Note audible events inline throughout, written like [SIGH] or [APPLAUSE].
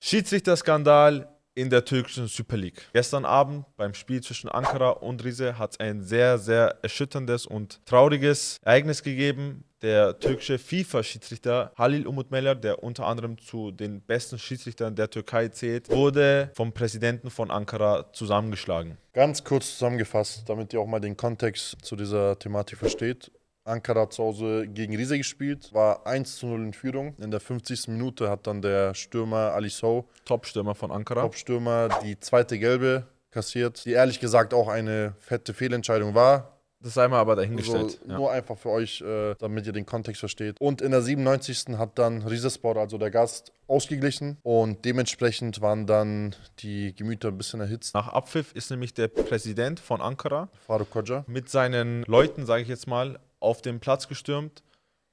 Schiedsrichterskandal in der türkischen Super League. Gestern Abend beim Spiel zwischen Ankara und Rize hat es ein sehr, sehr erschütterndes und trauriges Ereignis gegeben. Der türkische FIFA-Schiedsrichter Halil Meller, der unter anderem zu den besten Schiedsrichtern der Türkei zählt, wurde vom Präsidenten von Ankara zusammengeschlagen. Ganz kurz zusammengefasst, damit ihr auch mal den Kontext zu dieser Thematik versteht. Ankara zu Hause gegen Riese gespielt, war 1 zu 0 in Führung. In der 50. Minute hat dann der Stürmer Ali Sow, Topstürmer von Ankara, Topstürmer, die zweite Gelbe kassiert, die ehrlich gesagt auch eine fette Fehlentscheidung war. Das sei mal aber dahingestellt. Also, ja. Nur einfach für euch, äh, damit ihr den Kontext versteht. Und in der 97. hat dann Riesesport, also der Gast, ausgeglichen. Und dementsprechend waren dann die Gemüter ein bisschen erhitzt. Nach Abpfiff ist nämlich der Präsident von Ankara, Faruk Koca, mit seinen Leuten, sage ich jetzt mal, auf den Platz gestürmt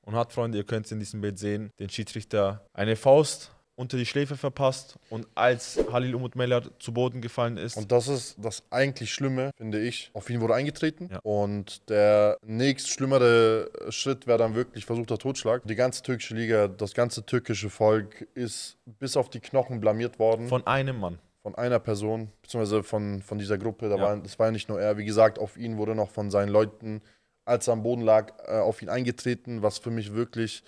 und hat, Freunde, ihr könnt es in diesem Bild sehen, den Schiedsrichter eine Faust unter die Schläfe verpasst und als Halil Umut Meller zu Boden gefallen ist. Und das ist das eigentlich Schlimme, finde ich. Auf ihn wurde eingetreten ja. und der nächst schlimmere Schritt wäre dann wirklich versuchter Totschlag. Die ganze türkische Liga, das ganze türkische Volk ist bis auf die Knochen blamiert worden. Von einem Mann von einer Person, beziehungsweise von, von dieser Gruppe. Da ja. war, das war ja nicht nur er. Wie gesagt, auf ihn wurde noch von seinen Leuten als er am Boden lag, äh, auf ihn eingetreten, was für mich wirklich,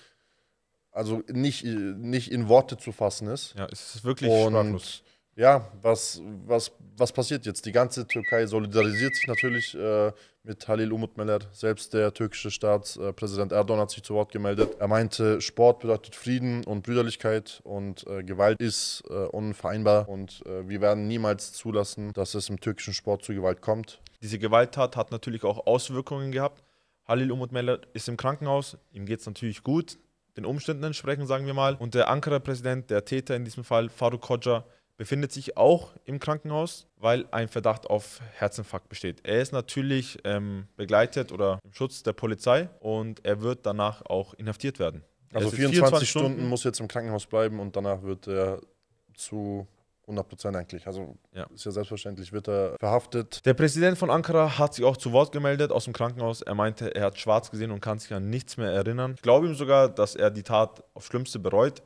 also nicht, nicht in Worte zu fassen ist. Ja, es ist wirklich und sprachlos ja, was, was, was passiert jetzt? Die ganze Türkei solidarisiert sich natürlich äh, mit Halil Umut Meler. Selbst der türkische Staatspräsident Erdogan hat sich zu Wort gemeldet. Er meinte, Sport bedeutet Frieden und Brüderlichkeit und äh, Gewalt ist äh, unvereinbar. Und äh, wir werden niemals zulassen, dass es im türkischen Sport zu Gewalt kommt. Diese Gewalttat hat natürlich auch Auswirkungen gehabt. Halil Umut Meler ist im Krankenhaus. Ihm geht es natürlich gut, den Umständen entsprechend, sagen wir mal. Und der Ankara-Präsident, der Täter in diesem Fall, Faruk Hoca, befindet sich auch im Krankenhaus, weil ein Verdacht auf Herzinfarkt besteht. Er ist natürlich ähm, begleitet oder im Schutz der Polizei und er wird danach auch inhaftiert werden. Also 24, 24 Stunden, Stunden muss jetzt im Krankenhaus bleiben und danach wird er zu 100 Prozent eigentlich. Also ja. ist ja selbstverständlich, wird er verhaftet. Der Präsident von Ankara hat sich auch zu Wort gemeldet aus dem Krankenhaus. Er meinte, er hat schwarz gesehen und kann sich an nichts mehr erinnern. Ich glaube ihm sogar, dass er die Tat aufs Schlimmste bereut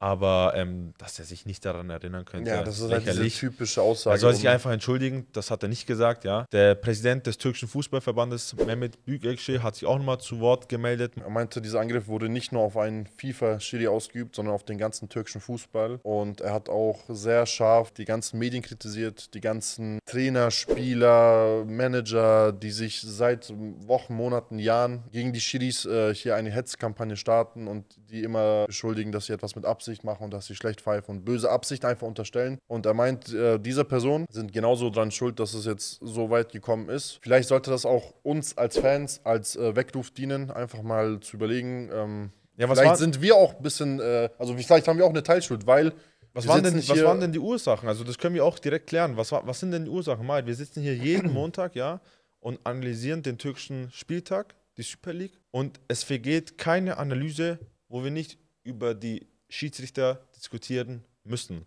aber ähm, dass er sich nicht daran erinnern könnte. Ja, das ist eine halt typische Aussage. Er soll sich einfach entschuldigen, das hat er nicht gesagt, ja. Der Präsident des türkischen Fußballverbandes, Mehmet Büyükekşi, hat sich auch nochmal zu Wort gemeldet. Er meinte, dieser Angriff wurde nicht nur auf einen FIFA-Schiri ausgeübt, sondern auf den ganzen türkischen Fußball. Und er hat auch sehr scharf die ganzen Medien kritisiert, die ganzen Trainer, Spieler, Manager, die sich seit Wochen, Monaten, Jahren gegen die Schiris äh, hier eine Hetzkampagne starten und die immer beschuldigen, dass sie etwas mit Absicht Absicht machen und dass sie schlecht pfeifen und böse Absicht einfach unterstellen. Und er meint, äh, diese Personen sind genauso dran schuld, dass es jetzt so weit gekommen ist. Vielleicht sollte das auch uns als Fans als äh, Weckruf dienen, einfach mal zu überlegen. Ähm, ja, vielleicht war? sind wir auch ein bisschen, äh, also vielleicht haben wir auch eine Teilschuld, weil was waren, denn, was waren, denn, die Ursachen? Also, das können wir auch direkt klären. Was, was sind denn die Ursachen? Mal, wir sitzen hier jeden [CLEARS THROAT] Montag, ja, und analysieren den türkischen Spieltag, die Super League. Und es vergeht keine Analyse, wo wir nicht über die Schiedsrichter diskutieren müssen.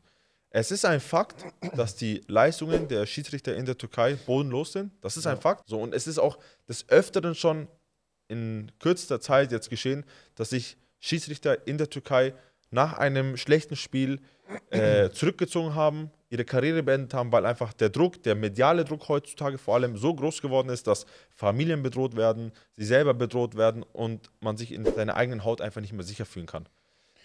Es ist ein Fakt, dass die Leistungen der Schiedsrichter in der Türkei bodenlos sind. Das ist ein Fakt. So, und es ist auch des Öfteren schon in kürzester Zeit jetzt geschehen, dass sich Schiedsrichter in der Türkei nach einem schlechten Spiel äh, [CLEARS THROAT] zurückgezogen haben, ihre Karriere beendet haben, weil einfach der Druck, der mediale Druck heutzutage vor allem so groß geworden ist, dass Familien bedroht werden, sie selber bedroht werden und man sich in seiner eigenen Haut einfach nicht mehr sicher fühlen kann.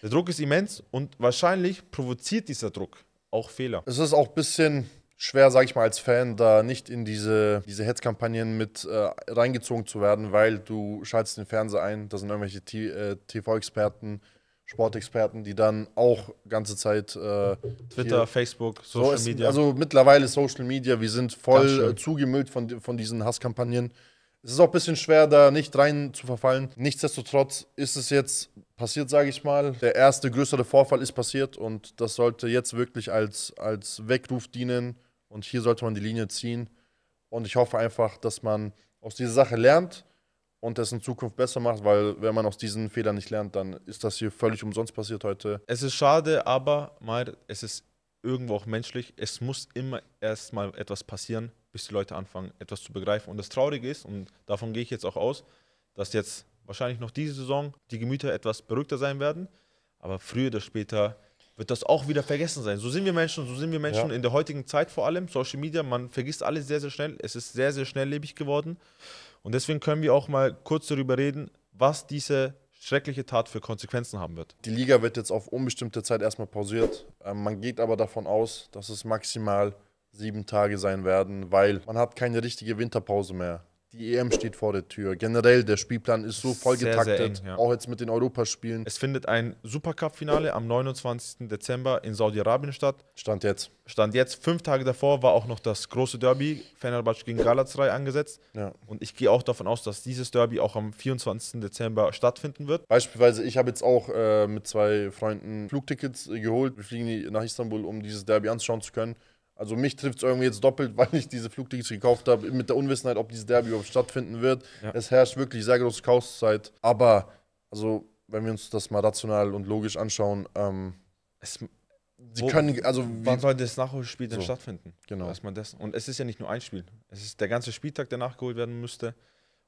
Der Druck ist immens und wahrscheinlich provoziert dieser Druck auch Fehler. Es ist auch ein bisschen schwer, sage ich mal, als Fan da nicht in diese, diese Hetzkampagnen mit äh, reingezogen zu werden, weil du schaltest den Fernseher ein, da sind irgendwelche äh, TV-Experten, Sportexperten, die dann auch ganze Zeit äh, Twitter, hier, Facebook, Social so ist, Media. Also mittlerweile Social Media, wir sind voll äh, zugemüllt von, von diesen Hasskampagnen. Es ist auch ein bisschen schwer, da nicht rein zu verfallen. Nichtsdestotrotz ist es jetzt passiert, sage ich mal. Der erste größere Vorfall ist passiert und das sollte jetzt wirklich als, als Weckruf dienen. Und hier sollte man die Linie ziehen. Und ich hoffe einfach, dass man aus dieser Sache lernt und das in Zukunft besser macht, weil wenn man aus diesen Fehlern nicht lernt, dann ist das hier völlig umsonst passiert heute. Es ist schade, aber mal, es ist irgendwo auch menschlich. Es muss immer erst mal etwas passieren, bis die Leute anfangen, etwas zu begreifen. Und das Traurige ist, und davon gehe ich jetzt auch aus, dass jetzt wahrscheinlich noch diese Saison die Gemüter etwas beruhigter sein werden. Aber früher oder später wird das auch wieder vergessen sein. So sind wir Menschen, so sind wir Menschen ja. in der heutigen Zeit vor allem, Social Media, man vergisst alles sehr, sehr schnell. Es ist sehr, sehr schnelllebig geworden. Und deswegen können wir auch mal kurz darüber reden, was diese schreckliche Tat für Konsequenzen haben wird. Die Liga wird jetzt auf unbestimmte Zeit erstmal pausiert. Ähm, man geht aber davon aus, dass es maximal sieben Tage sein werden, weil man hat keine richtige Winterpause mehr. Die EM steht vor der Tür. Generell, der Spielplan ist so vollgetaktet, sehr, sehr eng, ja. auch jetzt mit den Europaspielen. Es findet ein Supercup-Finale am 29. Dezember in Saudi-Arabien statt. Stand jetzt. Stand jetzt. Fünf Tage davor war auch noch das große Derby, Fenerbahce gegen Galatasaray, angesetzt. Ja. Und ich gehe auch davon aus, dass dieses Derby auch am 24. Dezember stattfinden wird. Beispielsweise, ich habe jetzt auch äh, mit zwei Freunden Flugtickets äh, geholt. Wir fliegen nach Istanbul, um dieses Derby anschauen zu können. Also mich trifft es irgendwie jetzt doppelt, [LAUGHS] weil ich diese Flugtickets gekauft habe, mit der Unwissenheit, ob dieses Derby überhaupt stattfinden wird. Ja. Es herrscht wirklich sehr große Chaoszeit. Aber, also, wenn wir uns das mal rational und logisch anschauen, ähm, es, sie wo, können, also Wann soll das Nachholspiel denn so, stattfinden? Genau. Erstmal das. Und es ist ja nicht nur ein Spiel. Es ist der ganze Spieltag, der nachgeholt werden müsste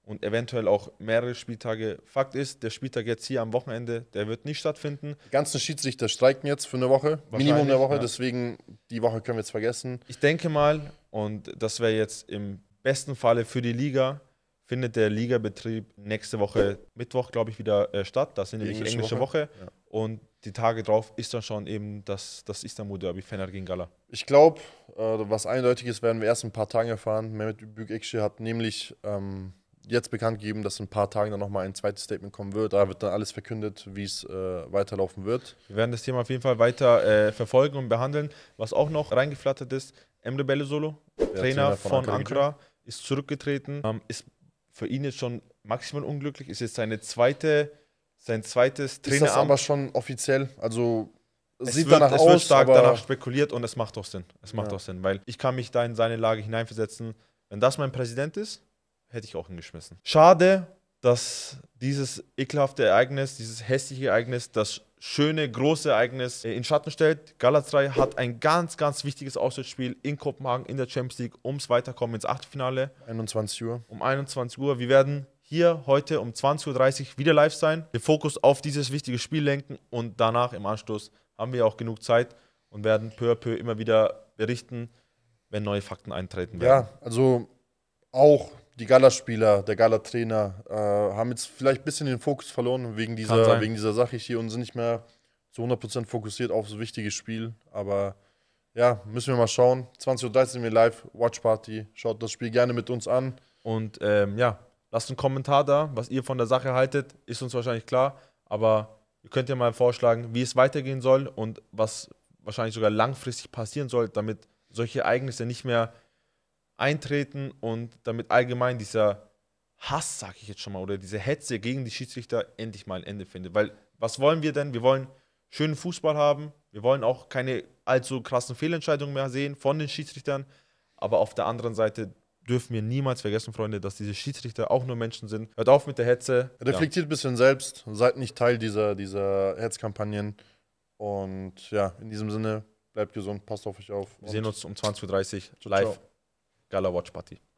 und eventuell auch mehrere Spieltage. Fakt ist, der Spieltag jetzt hier am Wochenende, der wird nicht stattfinden. Die ganzen Schiedsrichter streiken jetzt für eine Woche, Minimum eine Woche, ja. deswegen die Woche können wir jetzt vergessen. Ich denke mal, und das wäre jetzt im besten Falle für die Liga, findet der Ligabetrieb nächste Woche Mittwoch, glaube ich, wieder äh, statt. Das ist die englische, englische Woche. Woche. Ja. Und die Tage drauf ist dann schon eben das, das Istanbul Derby, Fener gegen Gala. Ich glaube, äh, was eindeutig ist, werden wir erst ein paar Tage erfahren. Mehmet Büyükekşi hat nämlich... Ähm jetzt bekannt gegeben, dass in ein paar Tagen dann nochmal ein zweites Statement kommen wird. Da wird dann alles verkündet, wie es äh, weiterlaufen wird. Wir werden das Thema auf jeden Fall weiter äh, verfolgen und behandeln. Was auch noch reingeflattert ist, Emre Belezolo, Trainer, Trainer von, von Ankara, Ankara, ist zurückgetreten, ähm, ist für ihn jetzt schon maximal unglücklich, ist jetzt seine zweite, sein zweites Trainer. Ist das aber schon offiziell? Also es sieht wird, danach es aus, wird stark danach spekuliert und es macht doch Sinn. Es macht ja. doch Sinn, weil ich kann mich da in seine Lage hineinversetzen. Wenn das mein Präsident ist, hätte ich auch hingeschmissen. Schade, dass dieses ekelhafte Ereignis, dieses hässliche Ereignis, das schöne, große Ereignis äh, in Schatten stellt. Galatasaray hat ein ganz, ganz wichtiges Auswärtsspiel in Kopenhagen in der Champions League ums Weiterkommen ins Achtelfinale. 21 Uhr. Um 21 Uhr. Wir werden hier heute um 20.30 Uhr wieder live sein, den Fokus auf dieses wichtige Spiel lenken und danach im Anschluss haben wir auch genug Zeit und werden peu à peu immer wieder berichten, wenn neue Fakten eintreten werden. Ja, also auch die Galaspieler, der Gala-Trainer äh, haben jetzt vielleicht ein bisschen den Fokus verloren wegen dieser, wegen dieser Sache hier und sind nicht mehr zu 100% fokussiert auf so wichtige Spiel. Aber ja, müssen wir mal schauen. 20.30 Uhr sind wir live, Watch Party. Schaut das Spiel gerne mit uns an. Und ähm, ja, lasst einen Kommentar da, was ihr von der Sache haltet. Ist uns wahrscheinlich klar, aber ihr könnt ja mal vorschlagen, wie es weitergehen soll und was wahrscheinlich sogar langfristig passieren soll, damit solche Ereignisse nicht mehr eintreten und damit allgemein dieser Hass, sag ich jetzt schon mal, oder diese Hetze gegen die Schiedsrichter endlich mal ein Ende findet. Weil was wollen wir denn? Wir wollen schönen Fußball haben, wir wollen auch keine allzu krassen Fehlentscheidungen mehr sehen von den Schiedsrichtern, aber auf der anderen Seite dürfen wir niemals vergessen, Freunde, dass diese Schiedsrichter auch nur Menschen sind. Hört auf mit der Hetze. Reflektiert ja. ein bisschen selbst, seid nicht Teil dieser, dieser Hetzkampagnen und ja, in diesem Sinne, bleibt gesund, passt auf euch auf. Wir sehen uns um 20.30 Uhr live. Ciao. kell a watchpati.